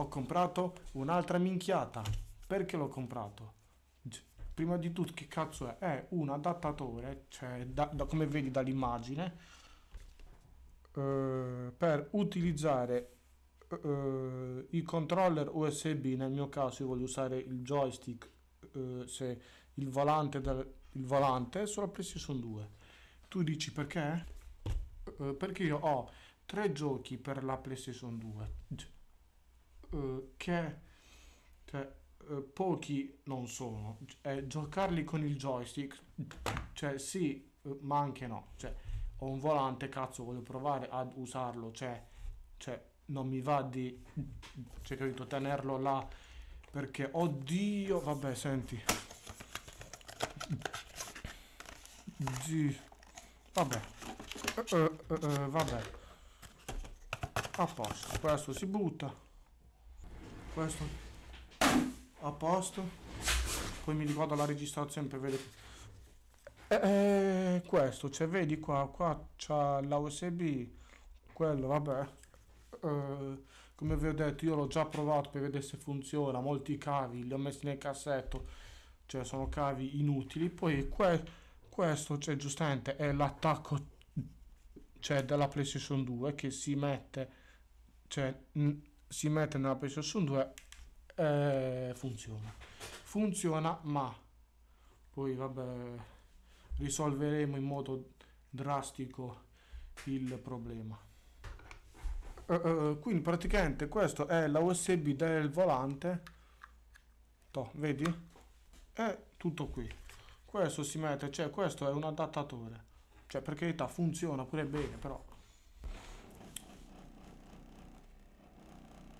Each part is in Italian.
ho comprato un'altra minchiata. Perché l'ho comprato? Prima di tutto che cazzo è? È un adattatore, cioè da, da, come vedi dall'immagine, eh, per utilizzare eh, i controller USB, nel mio caso io voglio usare il joystick, eh, se il volante, del, il volante sulla PlayStation 2. Tu dici perché? Eh, perché io ho tre giochi per la PlayStation 2 eh, che cioè, eh, pochi non sono. Cioè, giocarli con il joystick, cioè sì, eh, ma anche no. Cioè, ho un volante, cazzo, voglio provare ad usarlo, cioè, cioè non mi va di cioè, capito, tenerlo là perché oddio, vabbè, senti. G. Vabbè. Uh, uh, uh, vabbè. A posto, questo si butta questo a posto poi mi ricordo la registrazione per vedere e, eh, e eh, questo cioè vedi qua qua c'è la usb quello vabbè eh, come vi ho detto io l'ho già provato per vedere se funziona molti cavi li ho messi nel cassetto cioè sono cavi inutili poi que questo cioè giustamente è l'attacco cioè della PlayStation 2 che si mette cioè si mette nella PlayStation 2 eh, funziona funziona ma poi vabbè risolveremo in modo drastico il problema uh, uh, quindi praticamente questo è la usb del volante Toh, vedi è tutto qui questo si mette cioè questo è un adattatore cioè per carità funziona pure bene però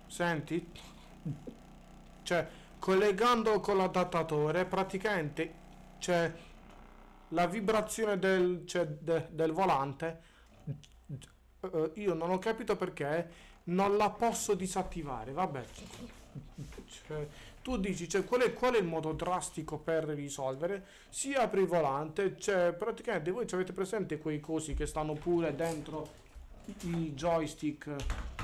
Senti? Cioè, collegando con l'adattatore, praticamente, cioè, la vibrazione del, cioè, de, del volante, uh, io non ho capito perché, non la posso disattivare, vabbè. Cioè, tu dici, cioè, qual, è, qual, è, il modo drastico per risolvere? Si apre il volante, cioè, praticamente voi ci avete presente quei cosi che stanno pure dentro i joystick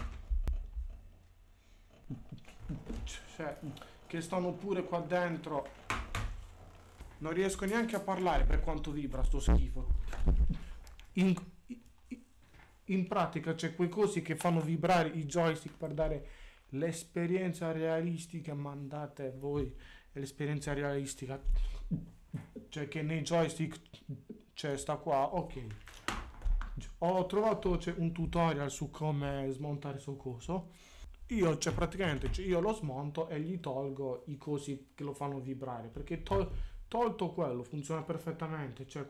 Cioè, cioè, che stanno pure qua dentro. Non riesco neanche a parlare per quanto vibra sto schifo. In, in pratica c'è quei cosi che fanno vibrare i joystick per dare l'esperienza realistica, mandate voi l'esperienza realistica. Cioè che nei joystick c'è sta qua, ok. Ho trovato un tutorial su come smontare sto coso io cioè, praticamente cioè, io lo smonto e gli tolgo i cosi che lo fanno vibrare perché tol- tolto quello funziona perfettamente cioè,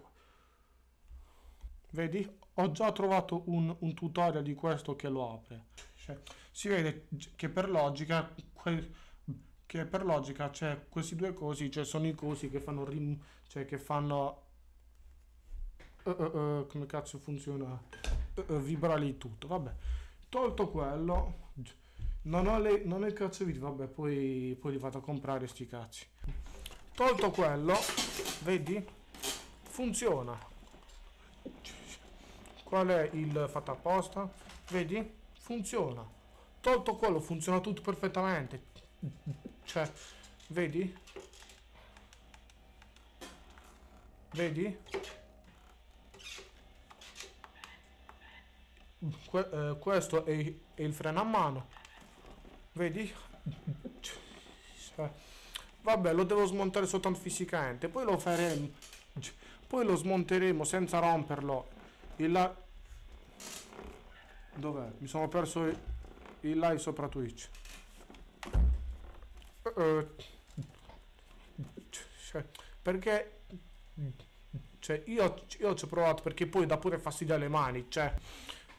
vedi ho già trovato un, un, tutorial di questo che lo apre cioè, si vede che per logica que- che per logica cioè, questi due cosi cioè, sono i cosi che fanno rim- cioè, che fanno uh, uh, uh, come cazzo funziona vibrare il tutto vabbè tolto quello non ho, le, non ho il crocevite, vabbè, poi, poi li vado a comprare sti cazzi. Tolto quello, vedi? Funziona. Qual è il fatto apposta? Vedi? Funziona. Tolto quello, funziona tutto perfettamente. Cioè, vedi? Vedi? Que eh, questo è, è il freno a mano Vedi? Cioè, vabbè, lo devo smontare soltanto fisicamente. Poi lo faremo. Poi lo smonteremo senza romperlo. Il la... Dov'è? Mi sono perso il live sopra Twitch. Eh, cioè, perché... Cioè, io, io ci ho provato perché poi dà pure fastidio alle mani, cioè.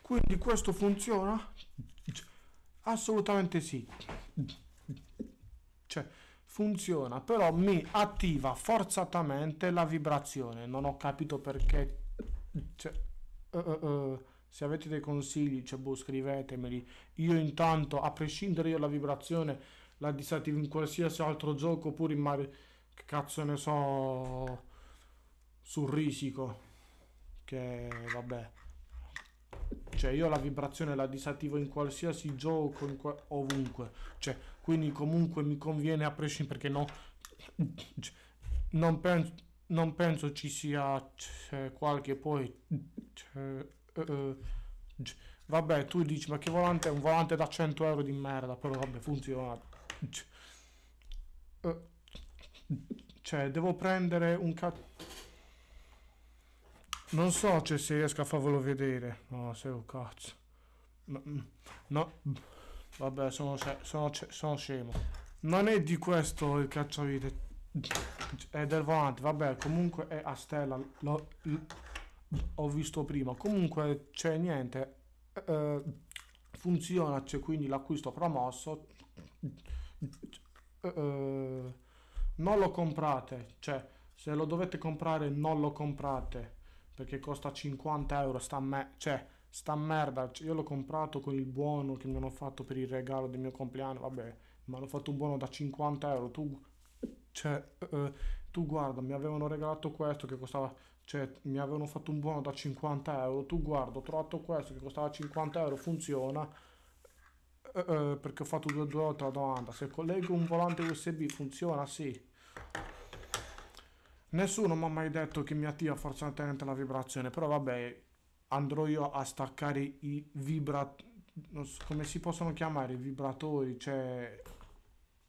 Quindi questo funziona? Assolutamente sì. Cioè, funziona, però mi attiva forzatamente la vibrazione. Non ho capito perché... Cioè, uh, uh, uh. se avete dei consigli, cioè, boh, scrivetemeli. Io intanto, a prescindere io la vibrazione, la disattivo in qualsiasi altro gioco, oppure in Mario... Che cazzo ne so... Sul risico. Che vabbè cioè io la vibrazione la disattivo in qualsiasi gioco, in qua- ovunque, cioè, quindi comunque mi conviene a prescindere perché no, cioè, non, penso, non penso ci sia cioè, qualche poi... Cioè, eh, eh cioè, vabbè, tu dici ma che volante è un volante da 100 euro di merda, però vabbè funziona. Cioè, eh, cioè, devo prendere un cazzo non so cioè, se riesco a farvelo vedere. No, sei un cazzo. No, mm, vabbè, sono, sono, sono, scemo. Non è di questo il cacciavite. È del volante. Vabbè, comunque è a stella. L'ho, visto prima. Comunque, c'è niente. Eh, funziona, c'è quindi l'acquisto promosso. Eh, eh non lo comprate. Cioè, se lo dovete comprare, non lo comprate perché costa 50 euro sta me cioè sta merda io l'ho comprato con il buono che mi hanno fatto per il regalo del mio compleanno vabbè ma l'ho fatto un buono da 50 euro tu cioè eh, eh, tu guarda mi avevano regalato questo che costava cioè mi avevano fatto un buono da 50 euro tu guarda ho trovato questo che costava 50 euro funziona eh, eh, perché ho fatto due, due volte la domanda se collego un volante usb funziona sì Nessuno mi ha mai detto che mi attiva forzatamente la vibrazione, però vabbè, andrò io a staccare i vibratori, come si possono chiamare, i vibratori, cioè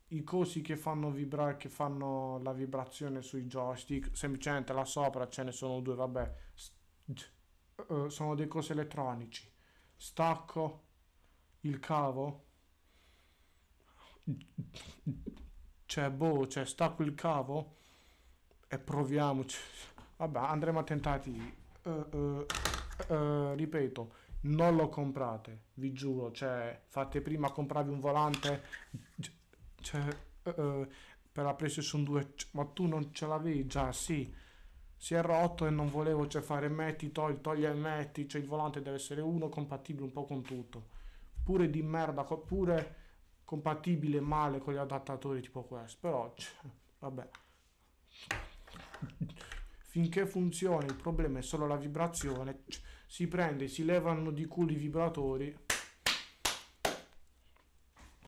i cosi che fanno vibrare, che fanno la vibrazione sui joystick, semplicemente là sopra ce ne sono due, vabbè, uh, sono dei cosi elettronici. Stacco il cavo, cioè boh, cioè stacco il cavo e proviamoci. Vabbè, andremo a tentativi. Uh, eh, uh, eh, uh, eh, ripeto, non lo comprate, vi giuro. Cioè, fate prima comprarvi un volante. Cioè, per la PlayStation 2. Ma tu non ce l'avevi già, sì. Si è rotto e non volevo cioè, fare metti, togli, togli e metti. Cioè, il volante deve essere uno compatibile un po' con tutto. Pure di merda, pure compatibile male con gli adattatori tipo questo. Però, cioè, vabbè finché funziona il problema è solo la vibrazione, si prende, si levano di culo i vibratori